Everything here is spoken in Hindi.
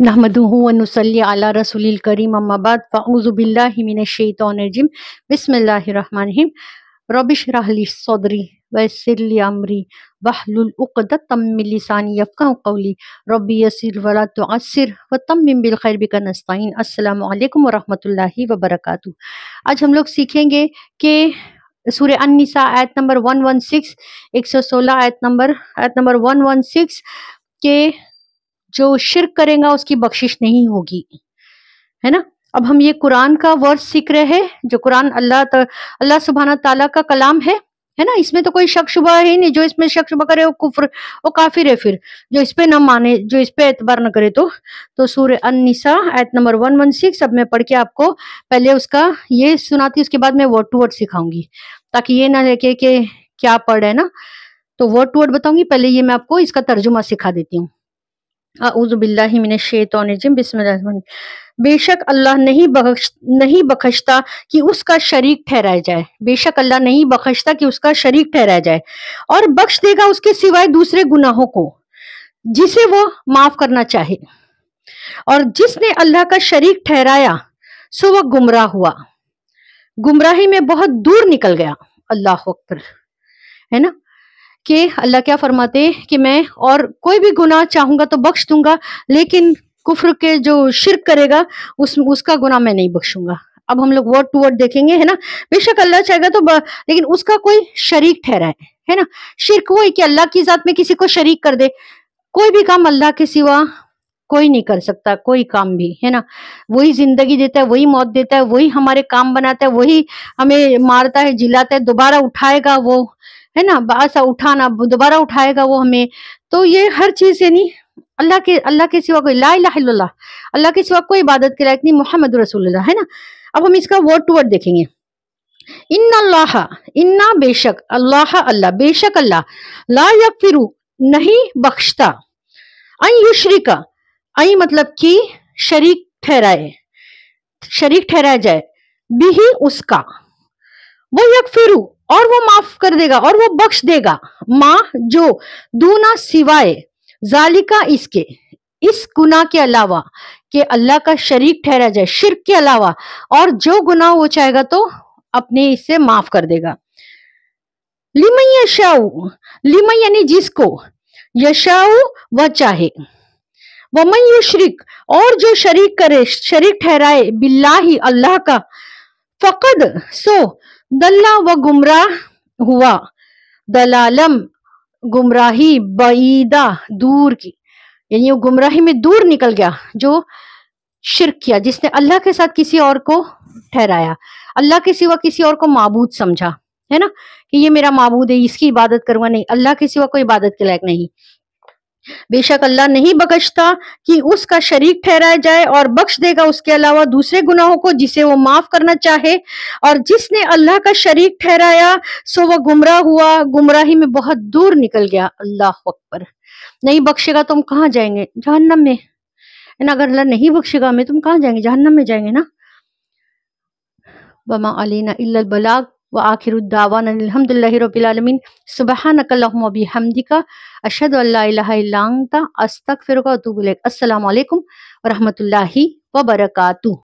नहमदूनसली अला रसूल करीम अम्माबाद फ़ाउज़बिल्लिमिनशैतरजिम बसमीम रबिश रहली सौदरी वसरली अमरी वहलुलतमिलसानी यफ़ा कौली रबी यसिर वला तो असर व तम बिलखैर बिकनस्तान असलकम वरहमल वबरक आज हम लोग सीखेंगे कि सूर्य अनसा आयत नंबर 116 116 आयत नंबर आयत नंबर 116 के जो शिरक करेगा उसकी बख्शिश नहीं होगी है ना अब हम ये कुरान का वर्ड सीख रहे हैं जो कुरान अल्लाह अल्लाह सुबहाना ताला का कलाम है है ना इसमें तो कोई शक शुबा ही नहीं जो इसमें शक शुबा करे वो कुफर वो काफिर है फिर जो इस पे ना माने जो इस पे एतबार ना करे तो तो सूर्य अनिसा एत नंबर वन वन सिक्स अब मैं पढ़ के आपको पहले उसका ये सुनाती उसके बाद मैं वर्ड टू वर्ड सिखाऊंगी ताकि ये ना लेके के क्या पढ़ है ना तो वर्ड टू वर्ड बताऊंगी पहले ये मैं आपको इसका तर्जुमा सिखा देती हूँ बेशक अल्लाह नहीं बख्श नहीं बख्शता कि उसका शरीक ठहराया जाए बेशक अल्लाह नहीं बख्शता कि उसका शरीक ठहराया जाए और बख्श देगा उसके सिवाय दूसरे गुनाहों को जिसे वो माफ करना चाहे और जिसने अल्लाह का शरीक ठहराया सो वह गुमराह हुआ गुमराही में बहुत दूर निकल गया अल्लाह अकबर है ना कि अल्लाह क्या फरमाते हैं कि मैं और कोई भी गुनाह चाहूंगा तो बख्श दूंगा लेकिन कुफर के जो शिरक करेगा उस उसका गुनाह मैं नहीं बख्शूंगा अब हम लोग वर्ड टू वर्ड देखेंगे है ना बेशक अल्लाह चाहेगा तो लेकिन उसका कोई शरीक ठहरा है है ना शिरक वो है कि अल्लाह की जात में किसी को शरीक कर दे कोई भी काम अल्लाह के सिवा कोई नहीं कर सकता कोई काम भी है ना वही जिंदगी देता है वही मौत देता है वही हमारे काम बनाता है वही हमें मारता है जिलाता है दोबारा उठाएगा वो है ना बासा उठाना दोबारा उठाएगा वो हमें तो ये हर चीज यानी अल्लाह के अल्लाह के सिवा कोई ला अल्लाह के सिवा कोई इबादत के लायक नहीं मोहम्मद रसूल है ना अब हम इसका वर्ड टू वर्ड देखेंगे इन्ना अल्लाह इन्ना बेशक अल्लाह अल्लाह बेशक अल्लाह ला फिर नहीं बख्शता अन युशरिका मतलब कि शरीक ठहराए शरीक ठहराया जाए ही उसका वो यक फिरू और वो माफ कर देगा और वो बख्श देगा माँ जो दूना सिवाय जालिका इसके इस गुना के अलावा कि अल्लाह का शरीक ठहरा जाए शिरक के अलावा और जो गुना वो चाहेगा तो अपने इससे माफ कर देगा लिमई यशाऊ लिमई यानी जिसको यशाऊ व चाहे वमई शरीक और जो शरीक करे शरीक ठहराए ही अल्लाह का फकद सो दल्ला व गुमराह हुआ दलालम गुमराही बईदा दूर की यानी वो गुमराही में दूर निकल गया जो शिरक किया जिसने अल्लाह के साथ किसी और को ठहराया अल्लाह के सिवा किसी और को माबूद समझा है ना कि ये मेरा माबूद है इसकी इबादत करूंगा नहीं अल्लाह के सिवा कोई इबादत के लायक नहीं बेशक अल्लाह नहीं बख्शता कि उसका शरीक ठहराया जाए और बख्श देगा उसके अलावा दूसरे गुनाहों को जिसे वो माफ करना चाहे और जिसने अल्लाह का शरीक ठहराया सो वह गुमराह हुआ गुमराही में बहुत दूर निकल गया अल्लाह अकबर नहीं बख्शेगा तो हम कहाँ जाएंगे जहन्नम में ना अगर अल्लाह नहीं बख्शेगा हमें तुम तो कहाँ जाएंगे जहन्नम में जाएंगे ना बमा अलीना इल्ल बलाग وآخر الدعوانا الحمد لله رب العالمين سبحانك اللهم وبحمدك أشهد أن لا إله إلا أنت أستغفرك وأتوب إليك السلام عليكم ورحمة الله وبركاته